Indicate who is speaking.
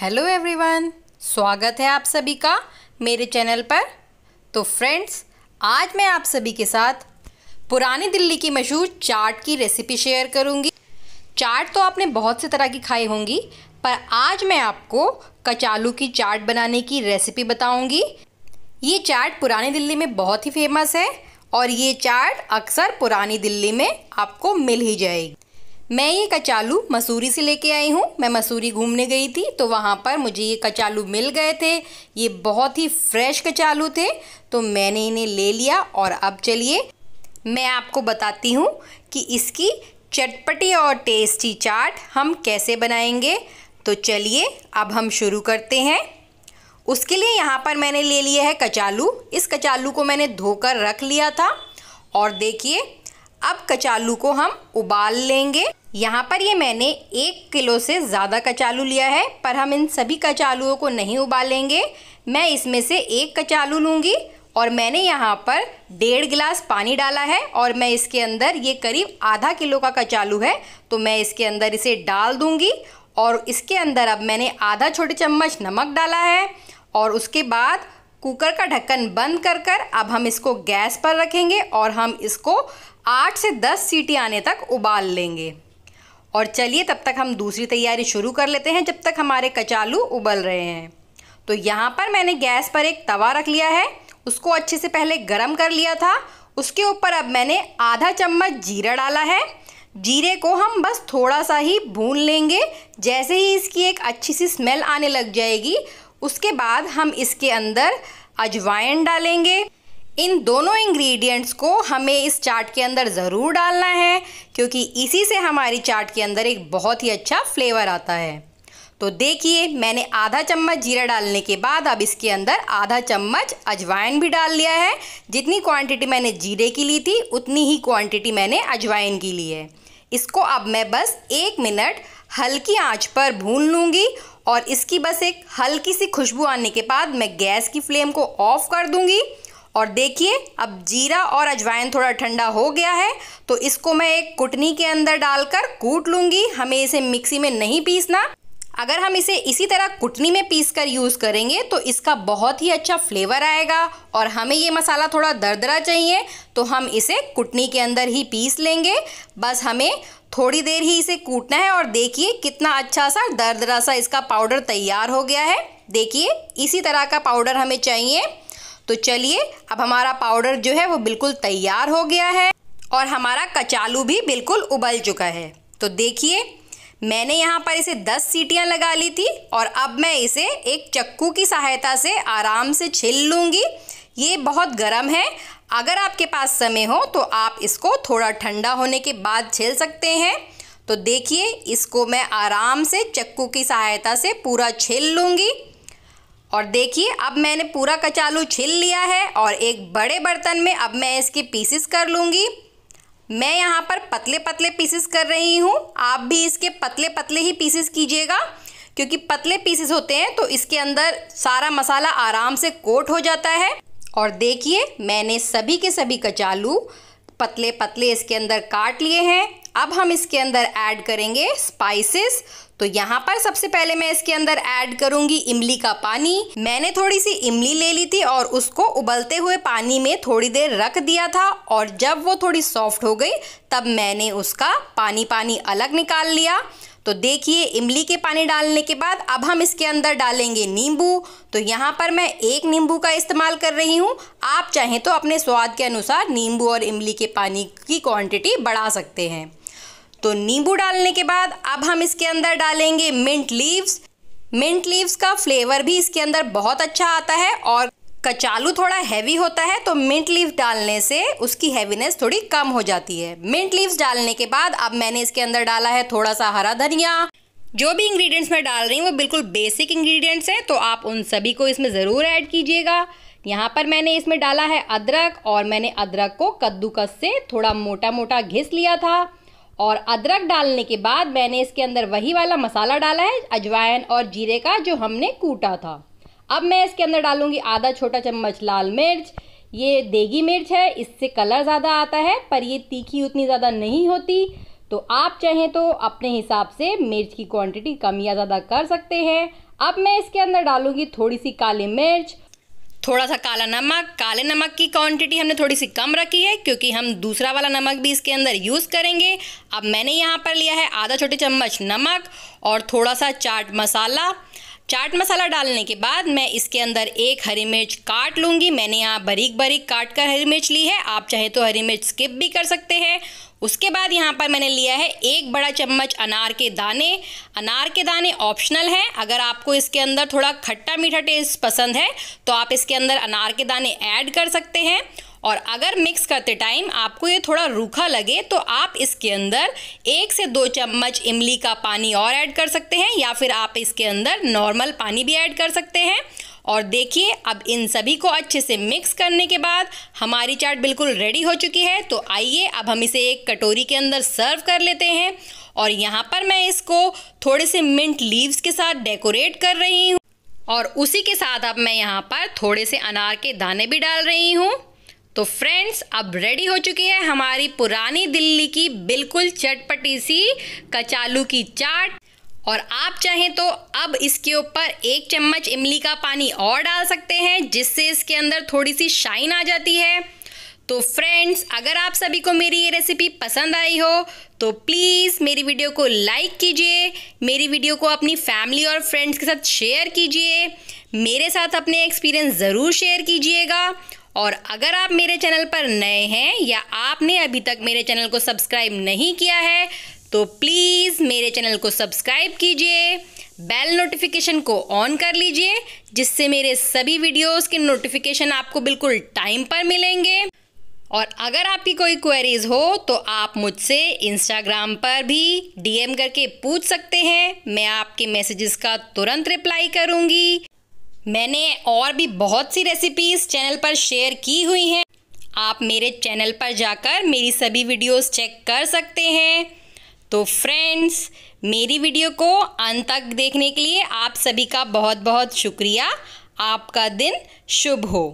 Speaker 1: hello everyone स्वागत है आप सभी का मेरे चैनल पर तो फ्रेंड्स आज मैं आप सभी के साथ पुरानी दिल्ली की मशहूर चाट की रेसिपी शेयर करूंगी चाट तो आपने बहुत से तरह की खाई होंगी पर आज मैं आपको कचालू की चाट बनाने की रेसिपी बताऊंगी ये चाट पुरानी दिल्ली में बहुत ही फेमस है और ये चाट अक्सर पुरानी दिल्ली में आपको मिल ही जाएगी मैं ये कचालू मसूरी से लेके आई हूँ मैं मसूरी घूमने गई थी तो वहाँ पर मुझे ये कचालू मिल गए थे ये बहुत ही फ्रेश कचालू थे तो मैंने इन्हें ले लिया और अब चलिए मैं आपको बताती हूँ कि इसकी चटपटी और टेस्टी चाट हम कैसे बनाएंगे तो चलिए अब हम शुरू करते हैं उसके लिए यहाँ पर मैंने ले लिया है कचालू इस कचालू को मैंने धोकर रख लिया था और देखिए अब कचालू को हम उबाल लेंगे यहाँ पर ये मैंने एक किलो से ज़्यादा कचालू लिया है पर हम इन सभी कचालुओं को नहीं उबालेंगे मैं इसमें से एक कचालू लूँगी और मैंने यहाँ पर डेढ़ गिलास पानी डाला है और मैं इसके अंदर ये करीब आधा किलो का कचालू है तो मैं इसके अंदर इसे डाल दूँगी और इसके अंदर अब मैंने आधा छोटे चम्मच नमक डाला है और उसके बाद कुकर का ढक्कन बंद कर कर अब हम इसको गैस पर रखेंगे और हम इसको आठ से दस सीटी आने तक उबाल लेंगे और चलिए तब तक हम दूसरी तैयारी शुरू कर लेते हैं जब तक हमारे कचालू उबल रहे हैं तो यहाँ पर मैंने गैस पर एक तवा रख लिया है उसको अच्छे से पहले गर्म कर लिया था उसके ऊपर अब मैंने आधा चम्मच जीरा डाला है जीरे को हम बस थोड़ा सा ही भून लेंगे जैसे ही इसकी एक अच्छी सी स्मेल आने लग जाएगी उसके बाद हम इसके अंदर अजवाइन डालेंगे इन दोनों इंग्रेडिएंट्स को हमें इस चाट के अंदर ज़रूर डालना है क्योंकि इसी से हमारी चाट के अंदर एक बहुत ही अच्छा फ्लेवर आता है तो देखिए मैंने आधा चम्मच जीरा डालने के बाद अब इसके अंदर आधा चम्मच अजवाइन भी डाल लिया है जितनी क्वांटिटी मैंने जीरे की ली थी उतनी ही क्वांटिटी मैंने अजवाइन की ली है इसको अब मैं बस एक मिनट हल्की आंच पर भून लूँगी और इसकी बस एक हल्की सी खुशबू आने के बाद मैं गैस की फ्लेम को ऑफ़ कर दूँगी और देखिए अब जीरा और अजवाइन थोड़ा ठंडा हो गया है तो इसको मैं एक कुटनी के अंदर डालकर कूट लूँगी हमें इसे मिक्सी में नहीं पीसना अगर हम इसे इसी तरह कुटनी में पीस कर यूज़ करेंगे तो इसका बहुत ही अच्छा फ्लेवर आएगा और हमें ये मसाला थोड़ा दरदरा चाहिए तो हम इसे कुटनी के अंदर ही पीस लेंगे बस हमें थोड़ी देर ही इसे कूटना है और देखिए कितना अच्छा सा दरदरा सा इसका पाउडर तैयार हो गया है देखिए इसी तरह का पाउडर हमें चाहिए तो चलिए अब हमारा पाउडर जो है वो बिल्कुल तैयार हो गया है और हमारा कचालू भी बिल्कुल उबल चुका है तो देखिए मैंने यहाँ पर इसे 10 सीटियाँ लगा ली थी और अब मैं इसे एक चक्कू की सहायता से आराम से छिल लूँगी ये बहुत गर्म है अगर आपके पास समय हो तो आप इसको थोड़ा ठंडा होने के बाद छिल सकते हैं तो देखिए इसको मैं आराम से चक्कू की सहायता से पूरा छिल लूँगी और देखिए अब मैंने पूरा कचालू छिल लिया है और एक बड़े बर्तन में अब मैं इसके पीसेस कर लूँगी मैं यहाँ पर पतले पतले पीसेस कर रही हूँ आप भी इसके पतले पतले ही पीसेस कीजिएगा क्योंकि पतले पीसेस होते हैं तो इसके अंदर सारा मसाला आराम से कोट हो जाता है और देखिए मैंने सभी के सभी कचालू पतले पतले इसके अंदर काट लिए हैं अब हम इसके अंदर ऐड करेंगे स्पाइसेस तो यहाँ पर सबसे पहले मैं इसके अंदर ऐड करूंगी इमली का पानी मैंने थोड़ी सी इमली ले ली थी और उसको उबलते हुए पानी में थोड़ी देर रख दिया था और जब वो थोड़ी सॉफ्ट हो गई तब मैंने उसका पानी पानी अलग निकाल लिया तो देखिए इमली के पानी डालने के बाद अब हम इसके अंदर डालेंगे नींबू तो यहाँ पर मैं एक नींबू का इस्तेमाल कर रही हूँ आप चाहें तो अपने स्वाद के अनुसार नींबू और इमली के पानी की क्वांटिटी बढ़ा सकते हैं तो नींबू डालने के बाद अब हम इसके अंदर डालेंगे मिंट लीव्स मिंट लीव्स का फ्लेवर भी इसके अंदर बहुत अच्छा आता है और कचालू थोड़ा हैवी होता है तो मिंट लीव डालने से उसकी हैवीनेस थोड़ी कम हो जाती है मिंट लीव्स डालने के बाद अब मैंने इसके अंदर डाला है थोड़ा सा हरा धनिया जो भी इंग्रेडिएंट्स मैं डाल रही हूँ वो बिल्कुल बेसिक इंग्रेडिएंट्स हैं तो आप उन सभी को इसमें ज़रूर ऐड कीजिएगा यहाँ पर मैंने इसमें डाला है अदरक और मैंने अदरक को कद्दूकस से थोड़ा मोटा मोटा घिस लिया था और अदरक डालने के बाद मैंने इसके अंदर वही वाला मसाला डाला है अजवाइन और जीरे का जो हमने कूटा था अब मैं इसके अंदर डालूंगी आधा छोटा चम्मच लाल मिर्च ये देगी मिर्च है इससे कलर ज़्यादा आता है पर ये तीखी उतनी ज़्यादा नहीं होती तो आप चाहें तो अपने हिसाब से मिर्च की क्वांटिटी कम या ज़्यादा कर सकते हैं अब मैं इसके अंदर डालूंगी थोड़ी सी काली मिर्च थोड़ा सा काला नमक काले नमक की क्वांटिटी हमने थोड़ी सी कम रखी है क्योंकि हम दूसरा वाला नमक भी इसके अंदर यूज़ करेंगे अब मैंने यहाँ पर लिया है आधा छोटे चम्मच नमक और थोड़ा सा चाट मसाला चाट मसाला डालने के बाद मैं इसके अंदर एक हरी मिर्च काट लूँगी मैंने यहाँ बारीक बारीक काट कर हरी मिर्च ली है आप चाहे तो हरी मिर्च स्किप भी कर सकते हैं उसके बाद यहाँ पर मैंने लिया है एक बड़ा चम्मच अनार के दाने अनार के दाने ऑप्शनल हैं अगर आपको इसके अंदर थोड़ा खट्टा मीठा टेस्ट पसंद है तो आप इसके अंदर अनार के दाने ऐड कर सकते हैं और अगर मिक्स करते टाइम आपको ये थोड़ा रूखा लगे तो आप इसके अंदर एक से दो चम्मच इमली का पानी और ऐड कर सकते हैं या फिर आप इसके अंदर नॉर्मल पानी भी ऐड कर सकते हैं और देखिए अब इन सभी को अच्छे से मिक्स करने के बाद हमारी चाट बिल्कुल रेडी हो चुकी है तो आइए अब हम इसे एक कटोरी के अंदर सर्व कर लेते हैं और यहाँ पर मैं इसको थोड़े से मिंट लीव्स के साथ डेकोरेट कर रही हूँ और उसी के साथ अब मैं यहाँ पर थोड़े से अनार के दाने भी डाल रही हूँ तो फ्रेंड्स अब रेडी हो चुकी है हमारी पुरानी दिल्ली की बिल्कुल चटपटी सी कचालू की चाट और आप चाहें तो अब इसके ऊपर एक चम्मच इमली का पानी और डाल सकते हैं जिससे इसके अंदर थोड़ी सी शाइन आ जाती है तो फ्रेंड्स अगर आप सभी को मेरी ये रेसिपी पसंद आई हो तो प्लीज़ मेरी वीडियो को लाइक कीजिए मेरी वीडियो को अपनी फैमिली और फ्रेंड्स के साथ शेयर कीजिए मेरे साथ अपने एक्सपीरियंस ज़रूर शेयर कीजिएगा और अगर आप मेरे चैनल पर नए हैं या आपने अभी तक मेरे चैनल को सब्सक्राइब नहीं किया है तो प्लीज़ मेरे चैनल को सब्सक्राइब कीजिए बेल नोटिफिकेशन को ऑन कर लीजिए जिससे मेरे सभी वीडियोस के नोटिफिकेशन आपको बिल्कुल टाइम पर मिलेंगे और अगर आपकी कोई क्वेरीज हो तो आप मुझसे इंस्टाग्राम पर भी डीएम करके पूछ सकते हैं मैं आपके मैसेजेस का तुरंत रिप्लाई करूंगी मैंने और भी बहुत सी रेसिपीज़ चैनल पर शेयर की हुई हैं आप मेरे चैनल पर जाकर मेरी सभी वीडियोस चेक कर सकते हैं तो फ्रेंड्स मेरी वीडियो को अंत तक देखने के लिए आप सभी का बहुत बहुत शुक्रिया आपका दिन शुभ हो